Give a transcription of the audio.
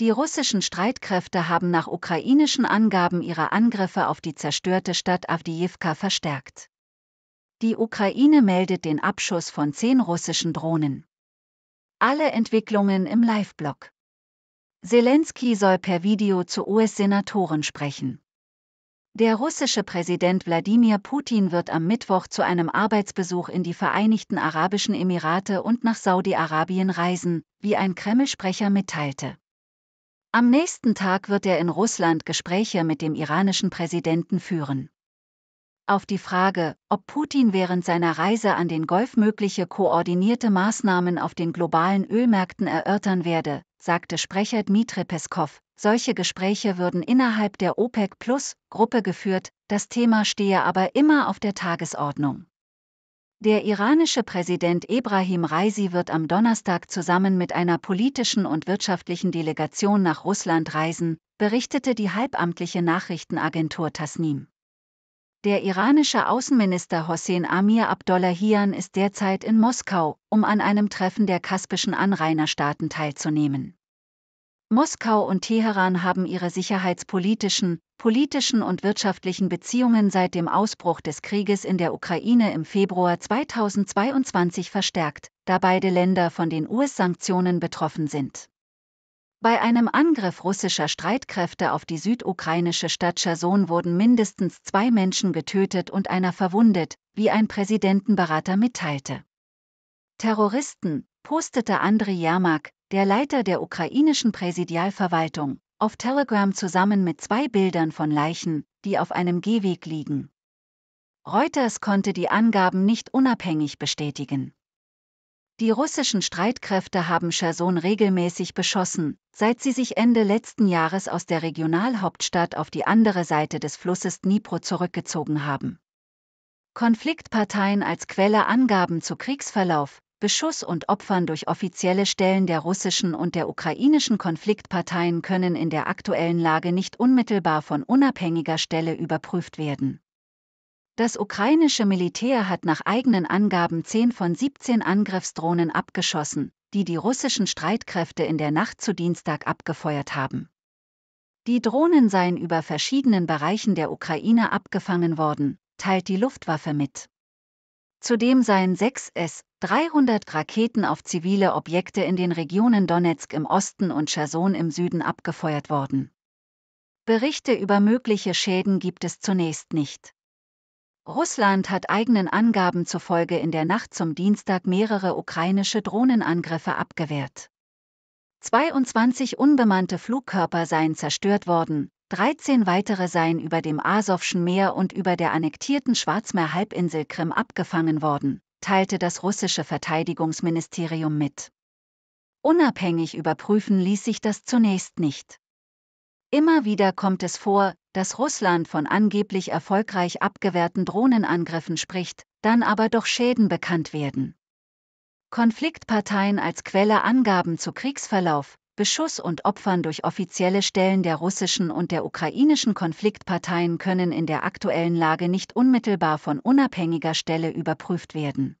Die russischen Streitkräfte haben nach ukrainischen Angaben ihre Angriffe auf die zerstörte Stadt Avdiivka verstärkt. Die Ukraine meldet den Abschuss von zehn russischen Drohnen. Alle Entwicklungen im Live-Blog. Zelensky soll per Video zu US-Senatoren sprechen. Der russische Präsident Wladimir Putin wird am Mittwoch zu einem Arbeitsbesuch in die Vereinigten Arabischen Emirate und nach Saudi-Arabien reisen, wie ein Kreml-Sprecher mitteilte. Am nächsten Tag wird er in Russland Gespräche mit dem iranischen Präsidenten führen. Auf die Frage, ob Putin während seiner Reise an den Golf mögliche koordinierte Maßnahmen auf den globalen Ölmärkten erörtern werde, sagte Sprecher Dmitri Peskov, solche Gespräche würden innerhalb der OPEC-Plus-Gruppe geführt, das Thema stehe aber immer auf der Tagesordnung. Der iranische Präsident Ebrahim Reisi wird am Donnerstag zusammen mit einer politischen und wirtschaftlichen Delegation nach Russland reisen, berichtete die halbamtliche Nachrichtenagentur Tasnim. Der iranische Außenminister Hossein Amir Abdollahian ist derzeit in Moskau, um an einem Treffen der kaspischen Anrainerstaaten teilzunehmen. Moskau und Teheran haben ihre sicherheitspolitischen, politischen und wirtschaftlichen Beziehungen seit dem Ausbruch des Krieges in der Ukraine im Februar 2022 verstärkt, da beide Länder von den US-Sanktionen betroffen sind. Bei einem Angriff russischer Streitkräfte auf die südukrainische Stadt Cherson wurden mindestens zwei Menschen getötet und einer verwundet, wie ein Präsidentenberater mitteilte. Terroristen, postete Andriy Yermak, der Leiter der ukrainischen Präsidialverwaltung, auf Telegram zusammen mit zwei Bildern von Leichen, die auf einem Gehweg liegen. Reuters konnte die Angaben nicht unabhängig bestätigen. Die russischen Streitkräfte haben Cherson regelmäßig beschossen, seit sie sich Ende letzten Jahres aus der Regionalhauptstadt auf die andere Seite des Flusses Dnipro zurückgezogen haben. Konfliktparteien als Quelle Angaben zu Kriegsverlauf, Beschuss und Opfern durch offizielle Stellen der russischen und der ukrainischen Konfliktparteien können in der aktuellen Lage nicht unmittelbar von unabhängiger Stelle überprüft werden. Das ukrainische Militär hat nach eigenen Angaben 10 von 17 Angriffsdrohnen abgeschossen, die die russischen Streitkräfte in der Nacht zu Dienstag abgefeuert haben. Die Drohnen seien über verschiedenen Bereichen der Ukraine abgefangen worden, teilt die Luftwaffe mit. Zudem seien 6 S-300 Raketen auf zivile Objekte in den Regionen Donetsk im Osten und Cherson im Süden abgefeuert worden. Berichte über mögliche Schäden gibt es zunächst nicht. Russland hat eigenen Angaben zufolge in der Nacht zum Dienstag mehrere ukrainische Drohnenangriffe abgewehrt. 22 unbemannte Flugkörper seien zerstört worden, 13 weitere seien über dem Asowschen Meer und über der annektierten Schwarzmeerhalbinsel Krim abgefangen worden, teilte das russische Verteidigungsministerium mit. Unabhängig überprüfen ließ sich das zunächst nicht. Immer wieder kommt es vor, dass Russland von angeblich erfolgreich abgewehrten Drohnenangriffen spricht, dann aber doch Schäden bekannt werden. Konfliktparteien als Quelle Angaben zu Kriegsverlauf, Beschuss und Opfern durch offizielle Stellen der russischen und der ukrainischen Konfliktparteien können in der aktuellen Lage nicht unmittelbar von unabhängiger Stelle überprüft werden.